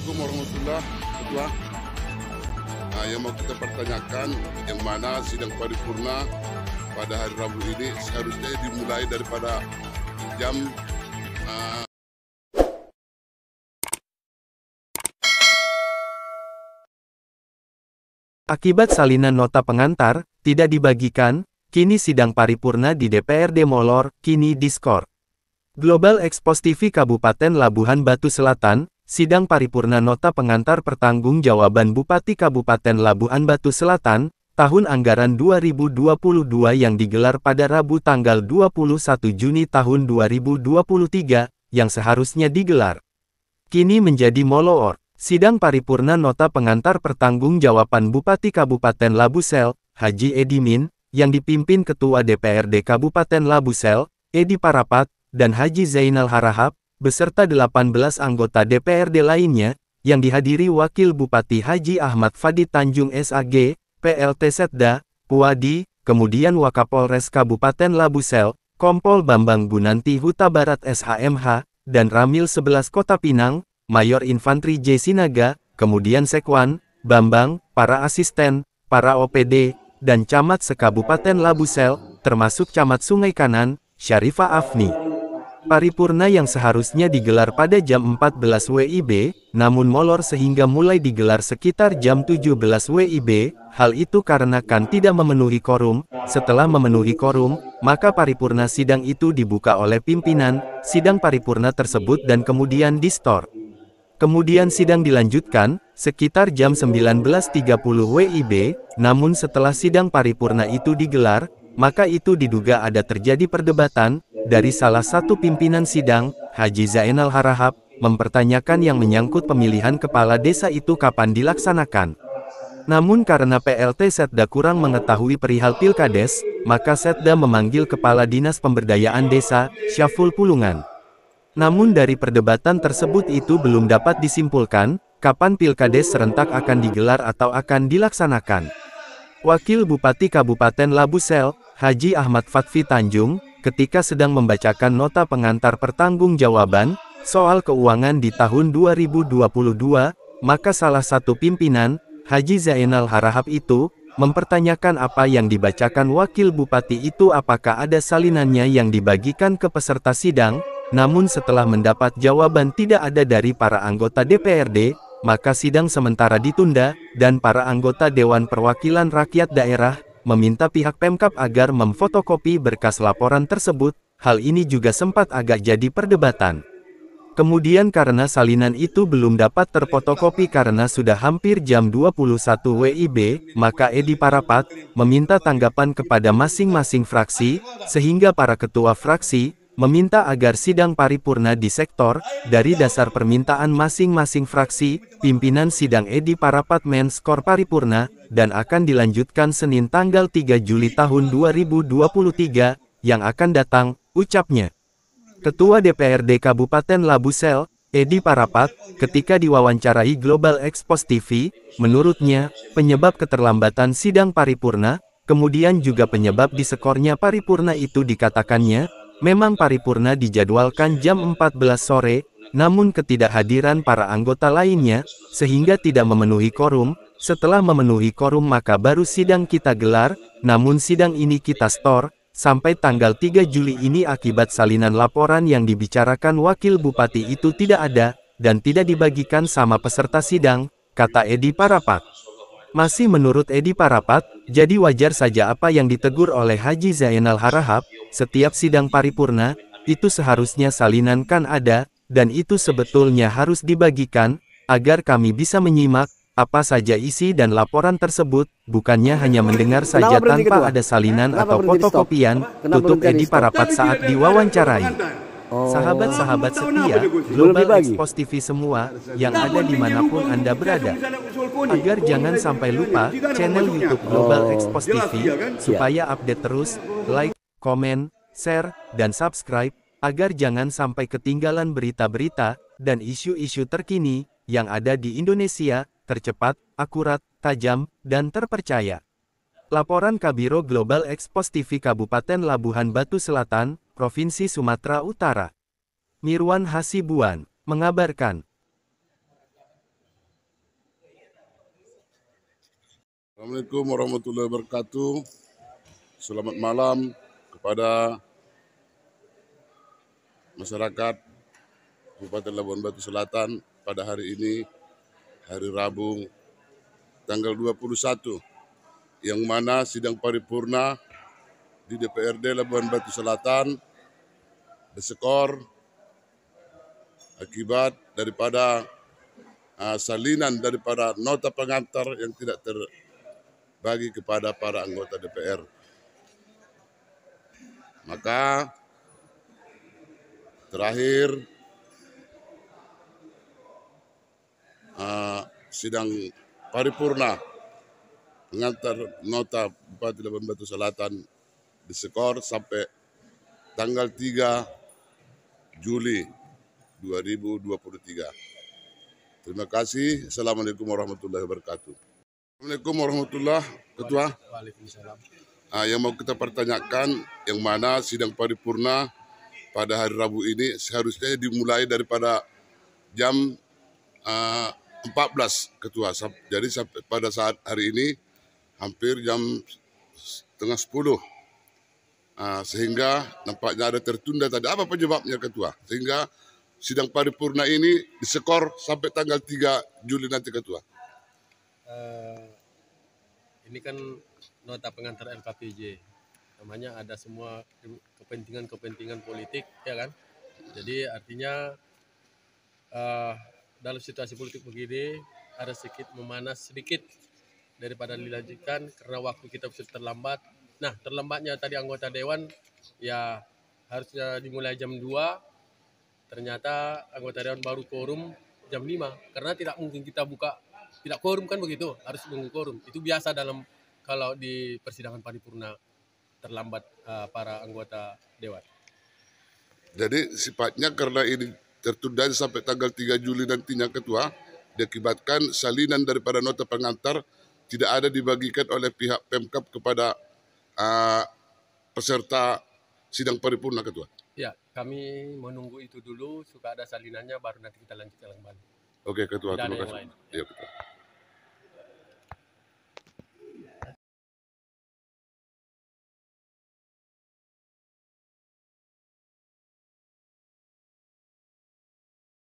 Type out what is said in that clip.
Assalamualaikum warahmatullahi Nah, yang mau kita pertanyakan yang mana sidang paripurna pada hari Rabu ini seharusnya dimulai daripada jam uh, Akibat salinan nota pengantar, tidak dibagikan, kini sidang paripurna di DPRD Molor, kini diskor. Global Expos TV Kabupaten Labuhan Batu Selatan, Sidang Paripurna Nota Pengantar Pertanggungjawaban Bupati Kabupaten Labuan Batu Selatan, tahun anggaran 2022 yang digelar pada Rabu tanggal 21 Juni tahun 2023, yang seharusnya digelar. Kini menjadi molor. Sidang Paripurna Nota Pengantar Pertanggungjawaban Bupati Kabupaten Labusel, Haji Edimin, yang dipimpin Ketua DPRD Kabupaten Labusel, Edi Parapat, dan Haji Zainal Harahap, beserta 18 anggota DPRD lainnya, yang dihadiri Wakil Bupati Haji Ahmad Fadi Tanjung SAG, PLT Setda, Puadi, kemudian Wakapolres Kabupaten Labusel, Kompol Bambang Gunanti Huta Barat SHMH, dan Ramil 11 Kota Pinang, Mayor Infantri J. Sinaga, kemudian Sekwan, Bambang, para asisten, para OPD, dan camat sekabupaten Labusel, termasuk camat Sungai Kanan, Syarifah Afni. Paripurna yang seharusnya digelar pada jam 14 WIB, namun molor sehingga mulai digelar sekitar jam 17 WIB, hal itu karena kan tidak memenuhi korum, setelah memenuhi korum, maka paripurna sidang itu dibuka oleh pimpinan, sidang paripurna tersebut dan kemudian distor. Kemudian sidang dilanjutkan, sekitar jam 19.30 WIB, namun setelah sidang paripurna itu digelar, maka itu diduga ada terjadi perdebatan dari salah satu pimpinan sidang, Haji Zainal Harahap, mempertanyakan yang menyangkut pemilihan kepala desa itu kapan dilaksanakan. Namun karena PLT Setda kurang mengetahui perihal Pilkades, maka Setda memanggil Kepala Dinas Pemberdayaan Desa, Syaful Pulungan. Namun dari perdebatan tersebut itu belum dapat disimpulkan, kapan Pilkades serentak akan digelar atau akan dilaksanakan. Wakil Bupati Kabupaten Labusel, Haji Ahmad Fatfi Tanjung, ketika sedang membacakan nota pengantar pertanggungjawaban soal keuangan di tahun 2022, maka salah satu pimpinan, Haji Zainal Harahap itu, mempertanyakan apa yang dibacakan wakil bupati itu apakah ada salinannya yang dibagikan ke peserta sidang, namun setelah mendapat jawaban tidak ada dari para anggota DPRD, maka sidang sementara ditunda, dan para anggota Dewan Perwakilan Rakyat Daerah, meminta pihak Pemkap agar memfotokopi berkas laporan tersebut, hal ini juga sempat agak jadi perdebatan. Kemudian karena salinan itu belum dapat terfotokopi karena sudah hampir jam 21 WIB, maka Edi Parapat meminta tanggapan kepada masing-masing fraksi, sehingga para ketua fraksi meminta agar sidang paripurna di sektor, dari dasar permintaan masing-masing fraksi, pimpinan sidang Edi Parapat skor Paripurna, dan akan dilanjutkan Senin tanggal 3 Juli tahun 2023, yang akan datang, ucapnya. Ketua DPRD Kabupaten Labusel, Edi Parapat, ketika diwawancarai Global Expos TV, menurutnya, penyebab keterlambatan sidang paripurna, kemudian juga penyebab disekornya paripurna itu dikatakannya, Memang paripurna dijadwalkan jam 14 sore, namun ketidakhadiran para anggota lainnya, sehingga tidak memenuhi korum, setelah memenuhi korum maka baru sidang kita gelar, namun sidang ini kita store, sampai tanggal 3 Juli ini akibat salinan laporan yang dibicarakan wakil bupati itu tidak ada, dan tidak dibagikan sama peserta sidang, kata Edi Parapak. Masih menurut Edi Parapat, jadi wajar saja apa yang ditegur oleh Haji Zainal Harahap, setiap sidang paripurna, itu seharusnya salinan kan ada, dan itu sebetulnya harus dibagikan, agar kami bisa menyimak, apa saja isi dan laporan tersebut, bukannya hanya mendengar saja tanpa ada salinan atau fotokopian, tutup Edi Parapat saat diwawancarai. Oh. Sahabat-sahabat setia, Global Expos TV semua, yang ada dimanapun Anda berada. Agar jangan sampai lupa, channel Youtube Global oh. Expos TV, iya kan? supaya update terus, like, komen, share, dan subscribe, agar jangan sampai ketinggalan berita-berita, dan isu-isu terkini, yang ada di Indonesia, tercepat, akurat, tajam, dan terpercaya. Laporan Kabiro Global Expos TV Kabupaten Labuhan Batu Selatan, Provinsi Sumatera Utara. Mirwan Hasibuan, mengabarkan. Assalamualaikum warahmatullahi wabarakatuh. Selamat malam kepada masyarakat Kabupaten Labuan Batu Selatan pada hari ini, hari Rabu, tanggal 21, yang mana sidang paripurna di DPRD Labuan Batu Selatan bersekor akibat daripada uh, salinan daripada nota pengantar yang tidak terbagi kepada para anggota DPR. Maka terakhir uh, sidang paripurna pengantar nota Bupati Labuan Batu Selatan disekor sampai tanggal 3 Juli 2023. Terima kasih. Assalamualaikum warahmatullahi wabarakatuh. Assalamualaikum warahmatullahi Ketua. Waalaikumsalam. Ah, yang mau kita pertanyakan, yang mana sidang paripurna pada hari Rabu ini seharusnya dimulai daripada jam uh, ah, 14 ketua. Jadi pada saat hari ini hampir jam setengah 10 Ah, sehingga nampaknya ada tertunda tadi. Apa penyebabnya Ketua? Sehingga sidang paripurna ini disekor sampai tanggal 3 Juli nanti Ketua. Uh, ini kan nota pengantar LKPJ. Namanya ada semua kepentingan-kepentingan politik, ya kan? Jadi artinya uh, dalam situasi politik begini ada sedikit memanas sedikit daripada dilanjutkan karena waktu kita sudah terlambat Nah, terlambatnya tadi anggota dewan ya harusnya dimulai jam 2. Ternyata anggota dewan baru korum jam 5 karena tidak mungkin kita buka tidak korum kan begitu, harus nunggu quorum. Itu biasa dalam kalau di persidangan paripurna terlambat uh, para anggota dewan. Jadi sifatnya karena ini tertunda sampai tanggal 3 Juli nantinya ketua diakibatkan salinan daripada nota pengantar tidak ada dibagikan oleh pihak Pemkap kepada uh, peserta sidang paripurna ketua? Ya, kami menunggu itu dulu, suka ada salinannya baru nanti kita lanjutkan kembali. Oke, ketua, Dan terima kasih. ketua.